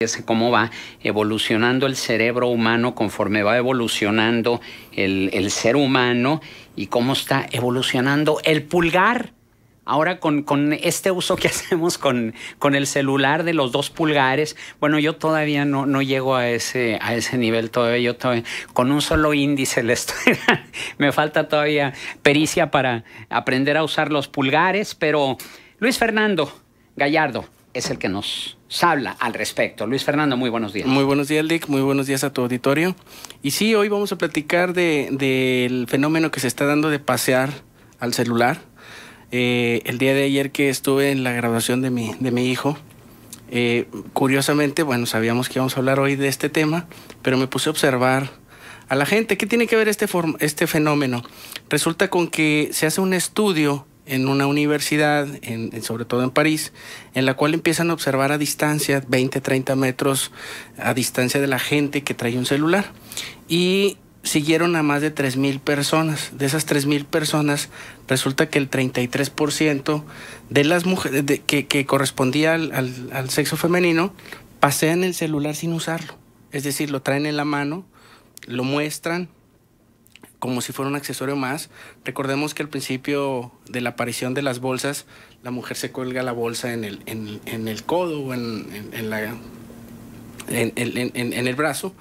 es cómo va evolucionando el cerebro humano conforme va evolucionando el, ser humano y cómo está evolucionando el pulgar. Ahora con, este uso que hacemos con, con, el celular de los dos pulgares, bueno, yo todavía no, no llego a ese, a ese nivel todavía, yo todavía con un solo índice le estoy, me falta todavía pericia para aprender a usar los pulgares, pero Luis Fernando Gallardo, es el que nos habla al respecto. Luis Fernando, muy buenos días. Muy buenos días, Lick. Muy buenos días a tu auditorio. Y sí, hoy vamos a platicar del fenómeno que se está dando de pasear al celular. Eh, el día de ayer que estuve en la graduación de mi, hijo, eh, curiosamente, bueno, sabíamos que íbamos a hablar hoy de este tema, pero me puse a observar a la gente. ¿Qué tiene que ver este, este fenómeno? Resulta con que se hace un estudio en una universidad, sobre todo en París, en la cual empiezan a observar a distancia, 20, 30 metros a distancia de la gente que trae un celular. Y siguieron a más de 3.000 personas. De esas 3.000 personas, resulta que el 33% de las mujeres que, correspondía al, al sexo femenino pasean el celular sin usarlo. Es decir, lo traen en la mano, lo muestran, como si fuera un accesorio más. Recordemos que al principio de la aparición de las bolsas, la mujer se cuelga la bolsa en el, en, el codo o en, la, en, el brazo.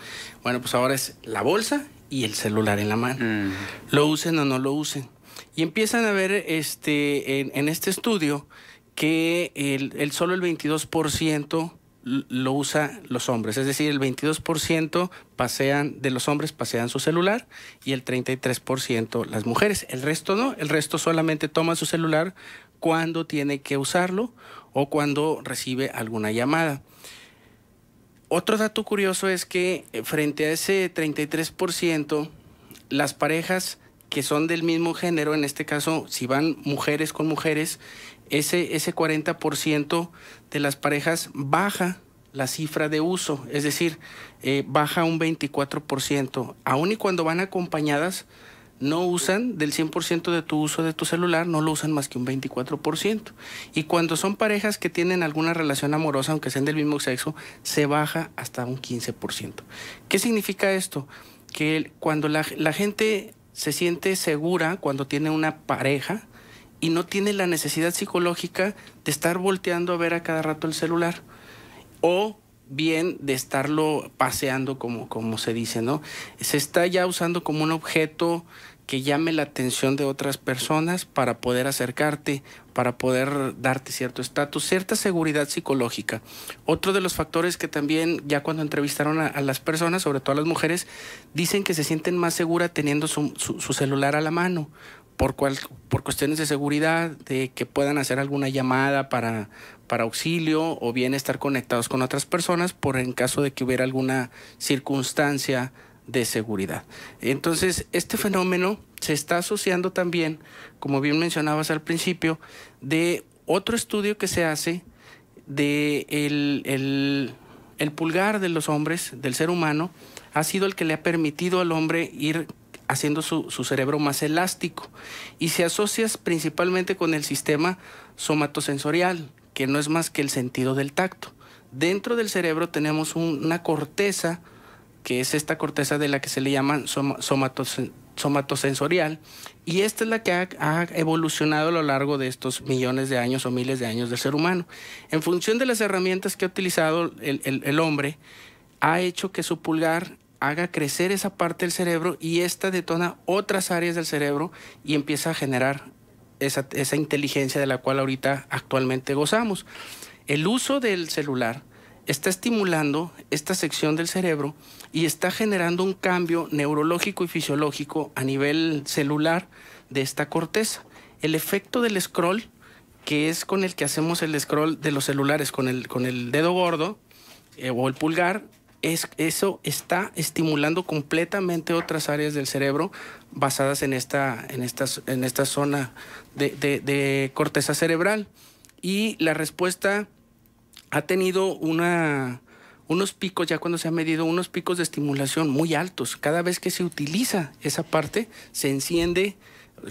Bueno, pues ahora es la bolsa y el celular en la mano. Mm. Lo usen o no lo usen. Y empiezan a ver este, en, este estudio que el, el solo el 22% lo usa los hombres. Es decir, el 22% pasean, de los hombres pasean su celular y el 33% las mujeres. El resto no, el resto solamente toma su celular cuando tiene que usarlo o cuando recibe alguna llamada. Otro dato curioso es que eh, frente a ese 33%, las parejas que son del mismo género, en este caso, si van mujeres con mujeres, ese, ese 40% de las parejas baja la cifra de uso, es decir, eh, baja un 24%. Aun y cuando van acompañadas, no usan del 100% de tu uso de tu celular, no lo usan más que un 24%. Y cuando son parejas que tienen alguna relación amorosa, aunque sean del mismo sexo, se baja hasta un 15%. ¿Qué significa esto? Que cuando la gente se siente segura, cuando tiene una pareja, y no tiene la necesidad psicológica de estar volteando a ver a cada rato el celular o bien de estarlo paseando como, como se dice, ¿no? Se está ya usando como un objeto que llame la atención de otras personas para poder acercarte, para poder darte cierto estatus, cierta seguridad psicológica. Otro de los factores que también ya cuando entrevistaron a, las personas, sobre todo a las mujeres, dicen que se sienten más seguras teniendo su celular a la mano por, cual, por cuestiones de seguridad, de que puedan hacer alguna llamada para, para auxilio o bien estar conectados con otras personas por en caso de que hubiera alguna circunstancia de seguridad. Entonces, este fenómeno se está asociando también, como bien mencionabas al principio, de otro estudio que se hace de el, el pulgar de los hombres, del ser humano, ha sido el que le ha permitido al hombre ir haciendo su, cerebro más elástico y se asocia principalmente con el sistema somatosensorial, que no es más que el sentido del tacto. Dentro del cerebro tenemos una corteza, que es esta corteza de la que se le llama somatosensorial, y esta es la que ha, evolucionado a lo largo de estos millones de años o miles de años del ser humano. En función de las herramientas que ha utilizado el hombre, ha hecho que su pulgar haga crecer esa parte del cerebro y esta detona otras áreas del cerebro y empieza a generar esa, inteligencia de la cual ahorita actualmente gozamos. El uso del celular está estimulando esta sección del cerebro y está generando un cambio neurológico y fisiológico a nivel celular de esta corteza. El efecto del scroll, que es con el que hacemos el scroll de los celulares con el, con el dedo gordo eh, o el pulgar, eso está estimulando completamente otras áreas del cerebro basadas en esta, en zona de, de corteza cerebral. Y la respuesta ha tenido una, unos picos, ya cuando se ha medido, unos picos de estimulación muy altos. Cada vez que se utiliza esa parte, se enciende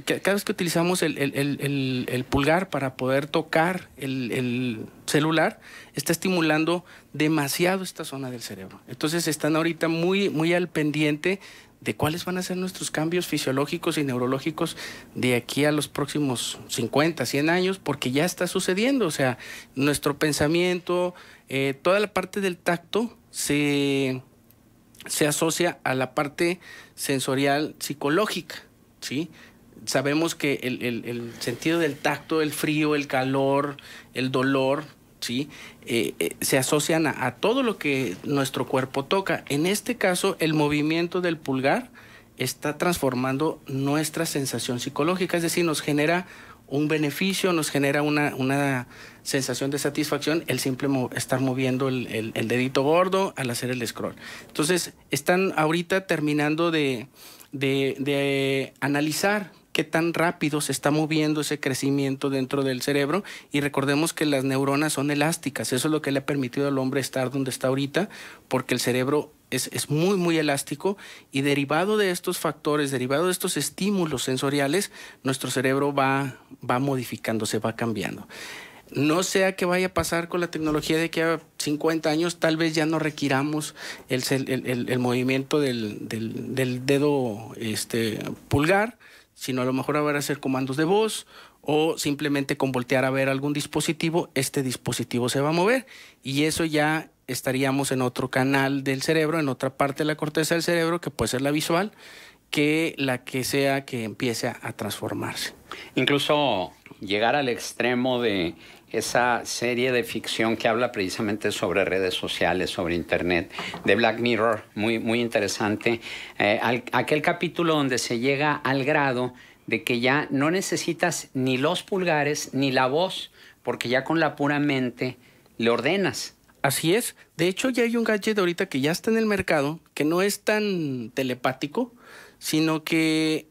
cada vez que utilizamos el, pulgar para poder tocar el, celular, está estimulando demasiado esta zona del cerebro. Entonces están ahorita muy, muy al pendiente de cuáles van a ser nuestros cambios fisiológicos y neurológicos de aquí a los próximos 50, 100 años, porque ya está sucediendo. O sea, nuestro pensamiento, eh, toda la parte del tacto se, se asocia a la parte sensorial psicológica, ¿sí? sabemos que el, sentido del tacto, el frío, el calor, el dolor, ¿sí? Eh, eh, se asocian a, todo lo que nuestro cuerpo toca. En este caso, el movimiento del pulgar está transformando nuestra sensación psicológica, es decir, nos genera un beneficio, nos genera una, sensación de satisfacción el simple estar moviendo el, dedito gordo al hacer el scroll. Entonces, están ahorita terminando de, analizar qué tan rápido se está moviendo ese crecimiento dentro del cerebro y recordemos que las neuronas son elásticas, eso es lo que le ha permitido al hombre estar donde está ahorita, porque el cerebro es, muy, muy elástico y derivado de estos factores, derivado de estos estímulos sensoriales, nuestro cerebro va, va modificándose, va cambiando. No sea que vaya a pasar con la tecnología de que a 50 años tal vez ya no requiramos el, movimiento del, dedo este, pulgar, sino a lo mejor habrá hacer comandos de voz o simplemente con voltear a ver algún dispositivo, este dispositivo se va a mover y eso ya estaríamos en otro canal del cerebro, en otra parte de la corteza del cerebro, que puede ser la visual, que la que sea que empiece a transformarse. Incluso llegar al extremo de esa serie de ficción que habla precisamente sobre redes sociales, sobre Internet, de Black Mirror, muy, muy interesante. Eh, aquel capítulo donde se llega al grado de que ya no necesitas ni los pulgares ni la voz, porque ya con la pura mente le ordenas. Así es. De hecho, ya hay un gadget ahorita que ya está en el mercado, que no es tan telepático, sino que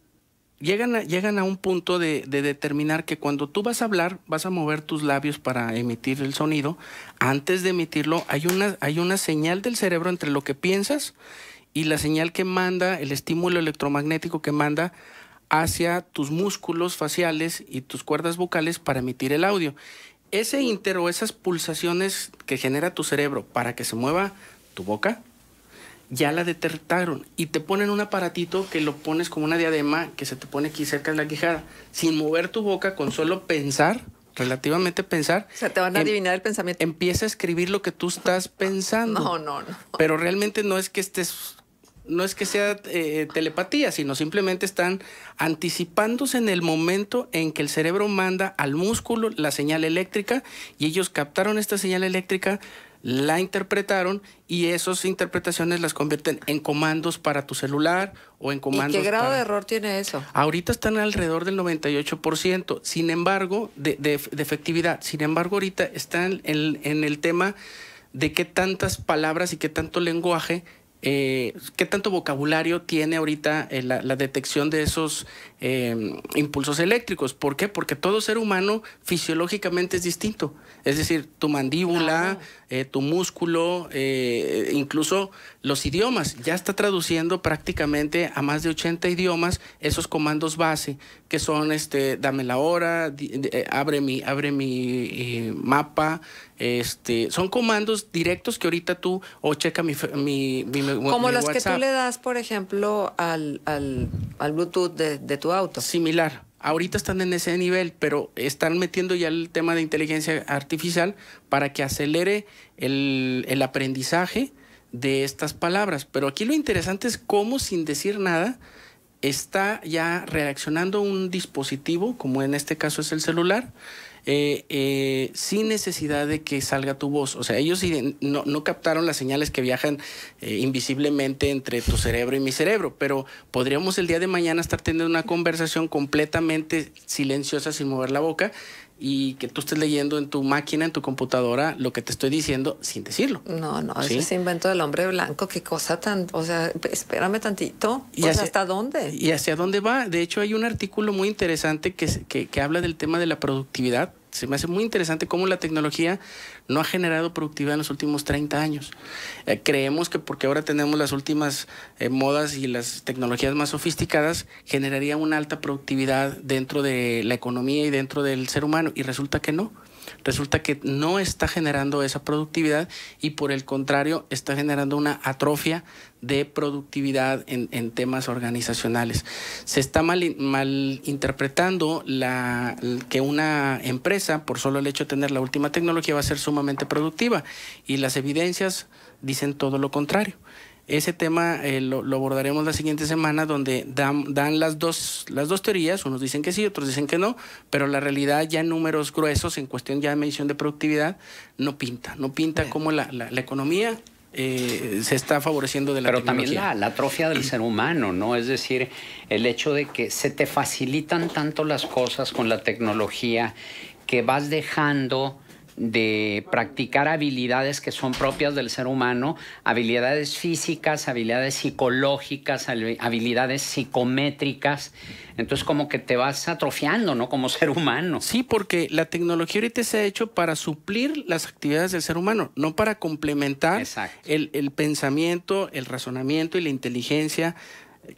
llegan a, un punto de, determinar que cuando tú vas a hablar, vas a mover tus labios para emitir el sonido. Antes de emitirlo, hay una, hay una señal del cerebro entre lo que piensas y la señal que manda, el estímulo electromagnético que manda hacia tus músculos faciales y tus cuerdas vocales para emitir el audio. Ese intero, esas pulsaciones que genera tu cerebro para que se mueva tu boca, ya la detectaron y te ponen un aparatito que lo pones como una diadema que se te pone aquí cerca de la quijada, sin mover tu boca, con solo pensar, relativamente pensar. O sea, te van a em, adivinar el pensamiento. Empieza a escribir lo que tú estás pensando. No, no, no. Pero realmente no es que estés, no es que sea eh, telepatía, sino simplemente están anticipándose en el momento en que el cerebro manda al músculo la señal eléctrica y ellos captaron esta señal eléctrica la interpretaron y esas interpretaciones las convierten en comandos para tu celular o en comandos. ¿Y qué grado de error tiene eso? Ahorita están alrededor del 98%, sin embargo, de, de, de efectividad. Sin embargo, ahorita están en, en el tema de qué tantas palabras y qué tanto lenguaje eh, pues, qué tanto vocabulario tiene ahorita eh, la, detección de esos em, impulsos eléctricos. ¿Por qué? Porque todo ser humano fisiológicamente es distinto. Es decir, tu mandíbula, eh, tu músculo, incluso los idiomas. Ya está traduciendo prácticamente a más de 80 idiomas esos comandos base, que son este, dame la hora, abre mi, abre mi mapa. Este, son comandos directos que ahorita tú, o checa mi como las que tú le das, por ejemplo, al, al, al Bluetooth de, tu auto. Similar. Ahorita están en ese nivel, pero están metiendo ya el tema de inteligencia artificial para que acelere el, el aprendizaje de estas palabras. Pero aquí lo interesante es cómo sin decir nada está ya reaccionando un dispositivo, como en este caso es el celular, eh, eh, sin necesidad de que salga tu voz. O sea, ellos no, captaron las señales que viajan eh, invisiblemente entre tu cerebro y mi cerebro, pero podríamos el día de mañana estar teniendo una conversación completamente silenciosa sin mover la boca y que tú estés leyendo en tu máquina, en tu computadora, lo que te estoy diciendo sin decirlo. No, no, eso ese invento del hombre blanco, qué cosa tan, o sea, espérame tantito, ¿Y ¿hasta dónde? ¿Y hacia dónde va? De hecho, hay un artículo muy interesante que, que, que habla del tema de la productividad. Se me hace muy interesante cómo la tecnología no ha generado productividad en los últimos 30 años. Eh, creemos que porque ahora tenemos las últimas eh, modas y las tecnologías más sofisticadas, generaría una alta productividad dentro de la economía y dentro del ser humano, y resulta que no resulta que no está generando esa productividad y por el contrario está generando una atrofia de productividad en, temas organizacionales. Se está malinterpretando interpretando que una empresa, por solo el hecho de tener la última tecnología, va a ser sumamente productiva y las evidencias dicen todo lo contrario. Ese tema eh, lo, abordaremos la siguiente semana donde dan, las, dos, las dos teorías, unos dicen que sí, otros dicen que no, pero la realidad ya en números gruesos, en cuestión ya de medición de productividad, no pinta, no pinta cómo la, economía eh, se está favoreciendo de la Pero también la, atrofia del ser humano, ¿no? Es decir, el hecho de que se te facilitan tanto las cosas con la tecnología que vas dejando de practicar habilidades que son propias del ser humano, habilidades físicas, habilidades psicológicas, habilidades psicométricas. Entonces como que te vas atrofiando, ¿no? Como ser humano. Sí, porque la tecnología ahorita se ha hecho para suplir las actividades del ser humano, no para complementar el, el pensamiento, el razonamiento y la inteligencia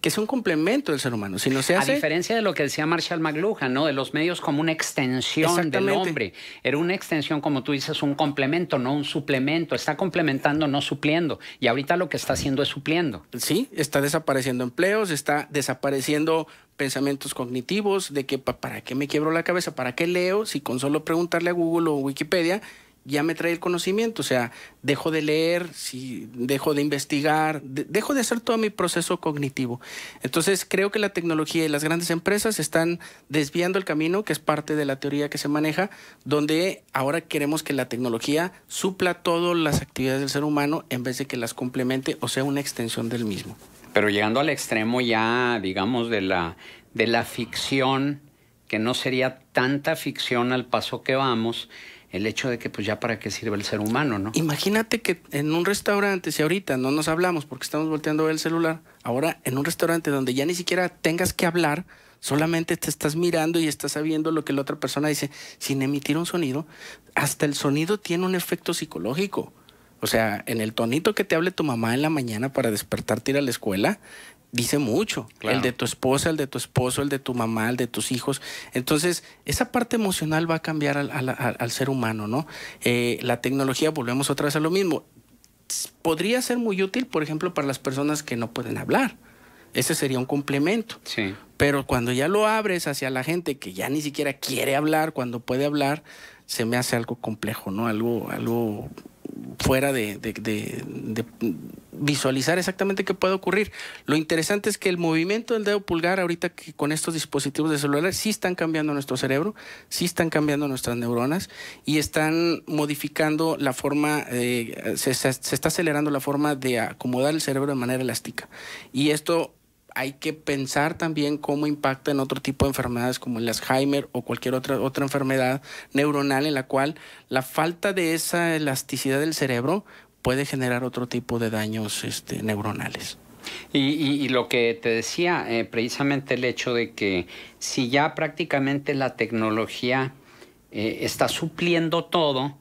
que es un complemento del ser humano. Si no se A diferencia de lo que decía Marshall McLuhan, ¿no? De los medios como una extensión del hombre. Era una extensión, como tú dices, un complemento, no un suplemento. Está complementando, no supliendo. Y ahorita lo que está haciendo es supliendo. Sí, está desapareciendo empleos, está desapareciendo pensamientos cognitivos de que para qué me quiebro la cabeza, para qué leo, si con solo preguntarle a Google o Wikipedia ya me trae el conocimiento, o sea, dejo de leer, si dejo de investigar, dejo de hacer todo mi proceso cognitivo. Entonces, creo que la tecnología y las grandes empresas están desviando el camino, que es parte de la teoría que se maneja, donde ahora queremos que la tecnología supla todas las actividades del ser humano en vez de que las complemente o sea una extensión del mismo. Pero llegando al extremo ya, digamos, de la, de la ficción, que no sería tanta ficción al paso que vamos, el hecho de que pues ya para qué sirve el ser humano, ¿no? Imagínate que en un restaurante, si ahorita no nos hablamos porque estamos volteando el celular, ahora en un restaurante donde ya ni siquiera tengas que hablar, solamente te estás mirando y estás sabiendo lo que la otra persona dice, sin emitir un sonido, hasta el sonido tiene un efecto psicológico. O sea, en el tonito que te hable tu mamá en la mañana para despertarte ir a la escuela, dice mucho. El de tu esposa, el de tu esposo, el de tu mamá, el de tus hijos. Entonces, esa parte emocional va a cambiar al, ser humano, ¿no? Eh, la tecnología, volvemos otra vez a lo mismo. Podría ser muy útil, por ejemplo, para las personas que no pueden hablar. Ese sería un complemento. Sí. Pero cuando ya lo abres hacia la gente que ya ni siquiera quiere hablar, cuando puede hablar, se me hace algo complejo, ¿no? Algo, algo fuera de, visualizar exactamente qué puede ocurrir. Lo interesante es que el movimiento del dedo pulgar, ahorita que con estos dispositivos de celular, sí están cambiando nuestro cerebro, sí están cambiando nuestras neuronas y están modificando la forma, eh, se, está acelerando la forma de acomodar el cerebro de manera elástica. Y esto hay que pensar también cómo impacta en otro tipo de enfermedades como el Alzheimer o cualquier otra, otra enfermedad neuronal en la cual la falta de esa elasticidad del cerebro puede generar otro tipo de daños este, neuronales. Y, lo que te decía, eh, precisamente el hecho de que si ya prácticamente la tecnología eh, está supliendo todo,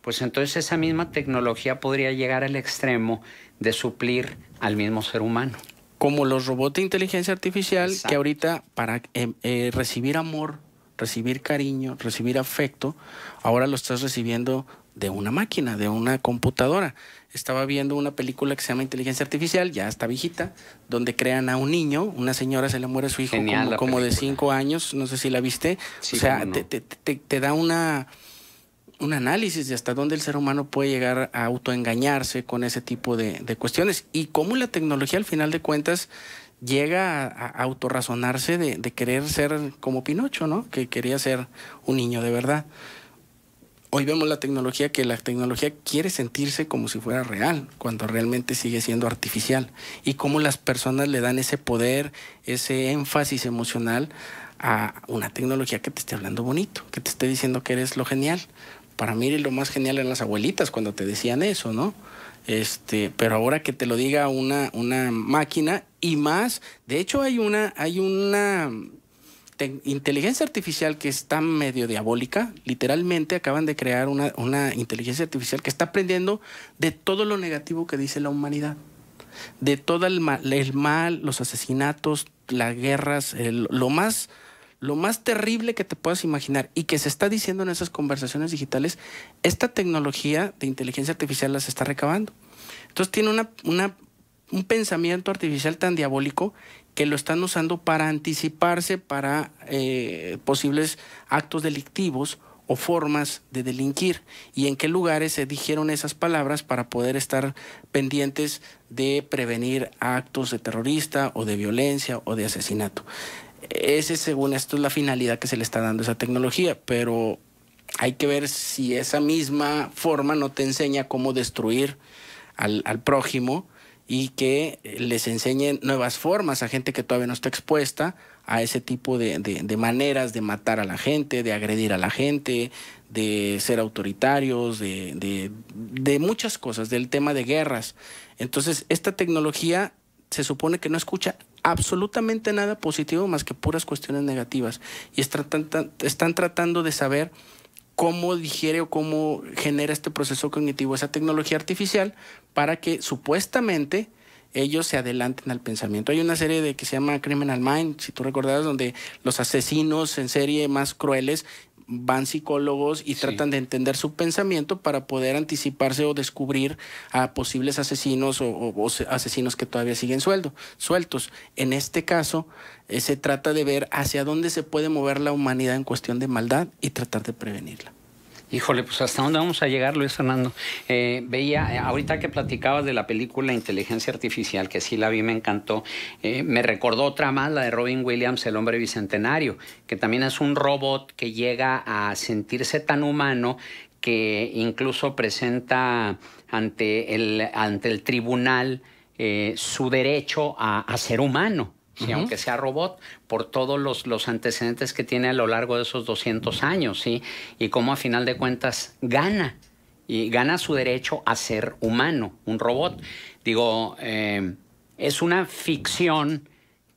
pues entonces esa misma tecnología podría llegar al extremo de suplir al mismo ser humano. Como los robots de inteligencia artificial, que ahorita para eh, recibir amor, recibir cariño, recibir afecto, ahora lo estás recibiendo de una máquina, de una computadora. Estaba viendo una película que se llama Inteligencia Artificial, ya está viejita, donde crean a un niño, una señora se le muere su hijo como, de cinco años, no sé si la viste. o sea, te, da una, un análisis de hasta dónde el ser humano puede llegar a autoengañarse con ese tipo de, de cuestiones y cómo la tecnología al final de cuentas llega a, a autorrazonarse de, de, querer ser como Pinocho, ¿no? Que quería ser un niño de verdad hoy vemos la tecnología que la tecnología quiere sentirse como si fuera real, cuando realmente sigue siendo artificial. Y cómo las personas le dan ese poder, ese énfasis emocional a una tecnología que te esté hablando bonito, que te esté diciendo que eres lo genial. Para mí lo más genial eran las abuelitas cuando te decían eso, ¿no? Este, pero ahora que te lo diga una, una máquina y más, de hecho hay una, hay una inteligencia artificial que está medio diabólica, literalmente acaban de crear una, inteligencia artificial que está aprendiendo de todo lo negativo que dice la humanidad, de todo el mal, el mal los asesinatos, las guerras, lo más lo más terrible que te puedas imaginar y que se está diciendo en esas conversaciones digitales, esta tecnología de inteligencia artificial las está recabando. Entonces tiene una un pensamiento artificial tan diabólico que lo están usando para anticiparse para eh, posibles actos delictivos o formas de delinquir y en qué lugares se dijeron esas palabras para poder estar pendientes de prevenir actos de terrorista o de violencia o de asesinato. Ese, según esto, es la finalidad que se le está dando a esa tecnología, pero hay que ver si esa misma forma no te enseña cómo destruir al prójimo y que eh, les enseñen nuevas formas a gente que todavía no está expuesta a ese tipo de, maneras de matar a la gente, de agredir a la gente, de ser autoritarios, de, de muchas cosas, del tema de guerras. Entonces, esta tecnología se supone que no escucha absolutamente nada positivo más que puras cuestiones negativas y están tratando de saber cómo digiere o cómo genera este proceso cognitivo esa tecnología artificial para que supuestamente ellos se adelanten al pensamiento. Hay una serie de que se llama Criminal Mind, si tú recordabas, donde los asesinos en serie más crueles van psicólogos y tratan de entender su pensamiento para poder anticiparse o descubrir a posibles asesinos o, asesinos que todavía siguen sueldo, sueltos. En este caso, eh, se trata de ver hacia dónde se puede mover la humanidad en cuestión de maldad y tratar de prevenirla. Híjole, pues hasta dónde vamos a llegar, Luis Fernando. Eh, veía, eh, ahorita que platicabas de la película Inteligencia Artificial, que sí la vi, me encantó, eh, me recordó otra más, la de Robin Williams, El hombre bicentenario, que también es un robot que llega a sentirse tan humano que incluso presenta ante el, ante el tribunal su derecho a ser humano aunque sea robot, por todos los, antecedentes que tiene a lo largo de esos 200 años, ¿sí? Y cómo a final de cuentas gana, y gana su derecho a ser humano, un robot. Digo, eh, es una ficción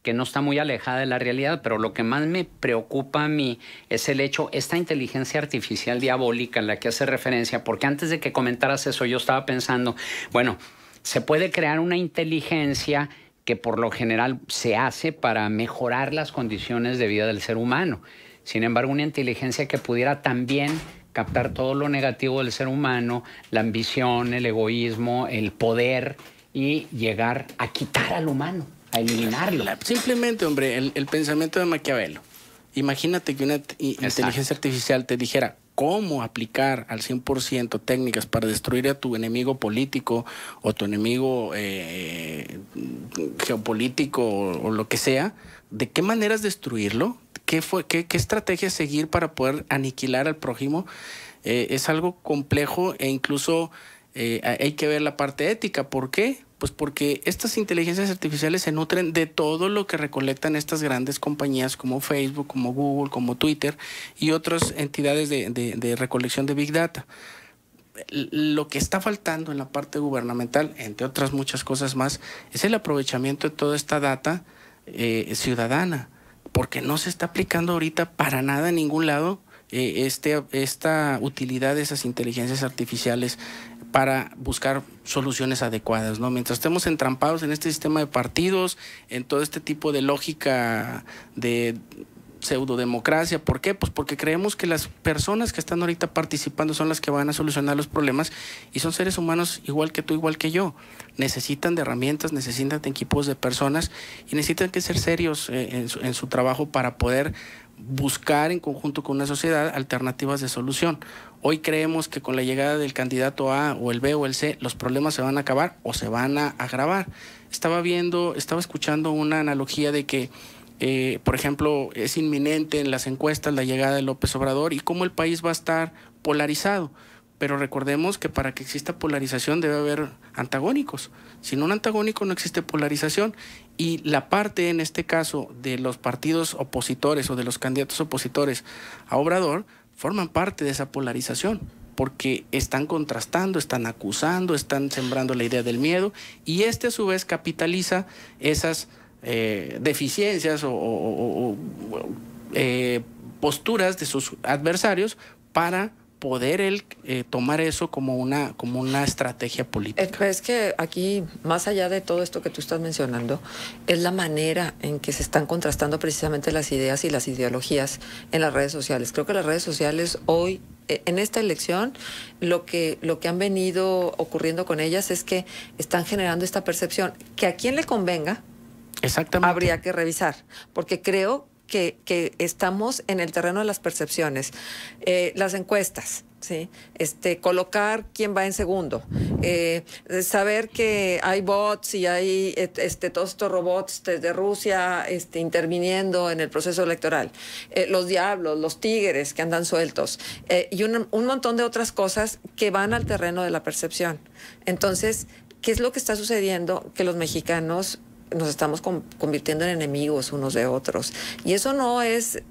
que no está muy alejada de la realidad, pero lo que más me preocupa a mí es el hecho, esta inteligencia artificial diabólica a la que hace referencia, porque antes de que comentaras eso yo estaba pensando, bueno, se puede crear una inteligencia que por lo general se hace para mejorar las condiciones de vida del ser humano. Sin embargo, una inteligencia que pudiera también captar todo lo negativo del ser humano, la ambición, el egoísmo, el poder y llegar a quitar al humano, a eliminarlo. Simplemente, hombre, el, pensamiento de Maquiavelo. Imagínate que una inteligencia artificial te dijera, cómo aplicar al 100% técnicas para destruir a tu enemigo político o tu enemigo eh, geopolítico o, lo que sea, de qué maneras destruirlo, qué, fue, qué, estrategia seguir para poder aniquilar al prójimo, eh, es algo complejo e incluso eh, hay que ver la parte ética. ¿Por qué? Pues porque estas inteligencias artificiales se nutren de todo lo que recolectan estas grandes compañías como Facebook, como Google, como Twitter y otras entidades de, recolección de Big Data lo que está faltando en la parte gubernamental, entre otras muchas cosas más, es el aprovechamiento de toda esta data eh, ciudadana, porque no se está aplicando ahorita para nada en ningún lado eh, este, esta utilidad de esas inteligencias artificiales para buscar soluciones adecuadas, ¿no? Mientras estemos entrampados en este sistema de partidos, en todo este tipo de lógica de pseudodemocracia. ¿Por qué? Pues porque creemos que las personas que están ahorita participando son las que van a solucionar los problemas y son seres humanos igual que tú, igual que yo. Necesitan de herramientas, necesitan de equipos de personas y necesitan que ser serios eh, en su trabajo para poder buscar en conjunto con una sociedad alternativas de solución. Hoy creemos que con la llegada del candidato A o el B o el C los problemas se van a acabar o se van a agravar. Estaba viendo, estaba escuchando una analogía de que, eh, por ejemplo, es inminente en las encuestas la llegada de López Obrador y cómo el país va a estar polarizado. Pero recordemos que para que exista polarización debe haber antagónicos. Sin un antagónico no existe polarización. Y la parte, en este caso, de los partidos opositores o de los candidatos opositores a Obrador, forman parte de esa polarización porque están contrastando, están acusando, están sembrando la idea del miedo y este a su vez capitaliza esas eh, deficiencias o, eh, posturas de sus adversarios para poder él eh, tomar eso como una, como una estrategia política. Eh, pues es que aquí, más allá de todo esto que tú estás mencionando, es la manera en que se están contrastando precisamente las ideas y las ideologías en las redes sociales. Creo que las redes sociales hoy eh, en esta elección lo que, lo que han venido ocurriendo con ellas es que están generando esta percepción que a quien le convenga Exactamente. habría que revisar, porque creo que, estamos en el terreno de las percepciones. Eh, las encuestas, ¿sí? Este, colocar quién va en segundo, eh, saber que hay bots y hay este, todos estos robots desde Rusia este, interviniendo en el proceso electoral, eh, los diablos, los tigres que andan sueltos y un, un montón de otras cosas que van al terreno de la percepción. Entonces, ¿qué es lo que está sucediendo? Que los mexicanos nos estamos convirtiendo en enemigos unos de otros. Y eso no es eh,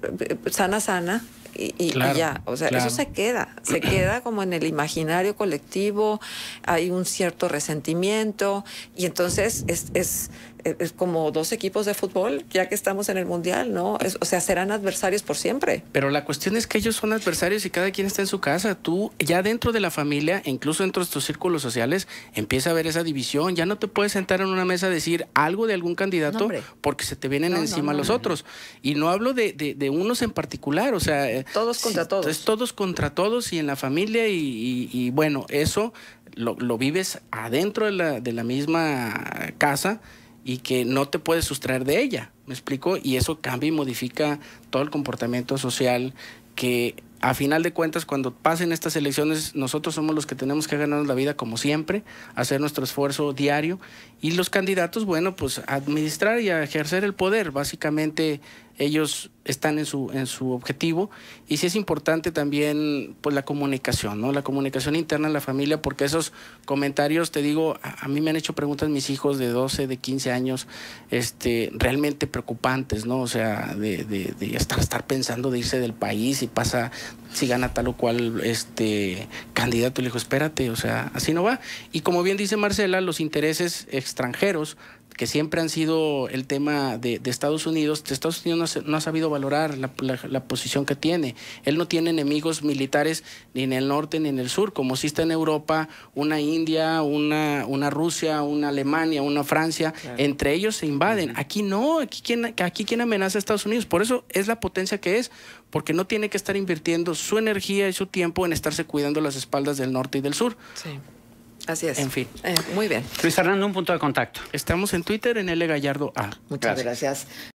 sana, sana. Y, ya, o sea, eso se queda, se queda como en el imaginario colectivo, hay un cierto resentimiento y entonces es, es eh, es como dos equipos de fútbol, ya que estamos en el Mundial, ¿no? o sea, serán adversarios por siempre. Pero la cuestión es que ellos son adversarios y cada quien está en su casa. Tú, ya dentro de la familia, incluso dentro de tus círculos sociales, empieza a ver esa división. Ya no te puedes sentar en una mesa a decir algo de algún candidato porque se te vienen encima los otros. Y no hablo de, unos en particular, o sea... Eh, todos contra todos. Es todos contra todos y en la familia y, bueno, eso lo, lo, vives adentro de la, de la misma casa y que no te puedes sustraer de ella, ¿me explico? Y eso cambia y modifica todo el comportamiento social que a final de cuentas cuando pasen estas elecciones nosotros somos los que tenemos que ganarnos la vida como siempre, hacer nuestro esfuerzo diario y los candidatos, bueno, pues administrar y ejercer el poder, básicamente ellos están en su, en su objetivo. Y sí es importante también pues, la comunicación, ¿no? La comunicación interna en la familia, porque esos comentarios, te digo, a, mí me han hecho preguntas mis hijos de 12, de 15 años, este, realmente preocupantes, ¿no? O sea, de, de, de estar, estar, pensando de irse del país y pasa, si gana tal o cual este, candidato, le dijo, espérate, o sea, así no va. Y como bien dice Marcela, los intereses extranjeros que siempre han sido el tema de, Estados Unidos, Estados Unidos no ha, sabido valorar la, posición que tiene. Él no tiene enemigos militares ni en el norte ni en el sur, como si está en Europa, una India, una, una Rusia, una Alemania, una Francia, entre ellos se invaden. Aquí no, aquí quien, aquí quién amenaza a Estados Unidos, por eso es la potencia que es, porque no tiene que estar invirtiendo su energía y su tiempo en estarse cuidando las espaldas del norte y del sur. Así es. En fin. Eh, muy bien. Luis Fernando, un punto de contacto. Estamos en Twitter en L Gallardo A. Muchas gracias.